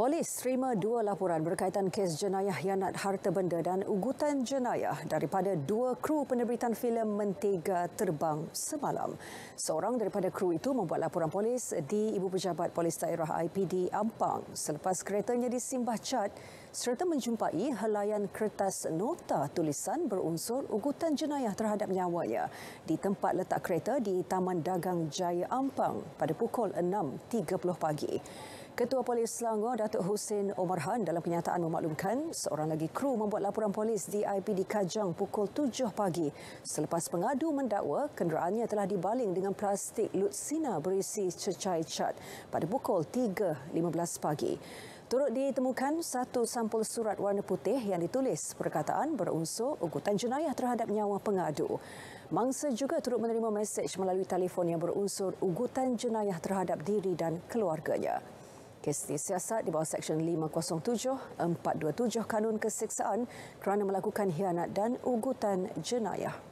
Polis terima dua laporan berkaitan kes jenayah hianat harta benda dan ugutan jenayah daripada dua kru penerbitan filem Mentega Terbang semalam. Seorang daripada kru itu membuat laporan polis di Ibu Pejabat Polis Daerah IPD Ampang selepas keretanya disimbah cat serta menjumpai helaian kertas nota tulisan berunsur ugutan jenayah terhadap nyawanya di tempat letak kereta di Taman Dagang Jaya Ampang pada pukul 6.30 pagi. Ketua Polis Selangor Datuk Hussein Omar Han dalam kenyataan memaklumkan seorang lagi kru membuat laporan polis DIP di Kajang pukul 7 pagi selepas pengadu mendakwa kenderaannya telah dibaling dengan plastik lutsina berisi cecair cat pada pukul 3.15 pagi. Turut ditemukan satu sampul surat warna putih yang ditulis perkataan berunsur ugutan jenayah terhadap nyawa pengadu. Mangsa juga turut menerima mesej melalui telefon yang berunsur ugutan jenayah terhadap diri dan keluarganya. Kes ini siasat di bawah Seksyen 507-427 Kanun Kesiksaan kerana melakukan hianat dan ugutan jenayah.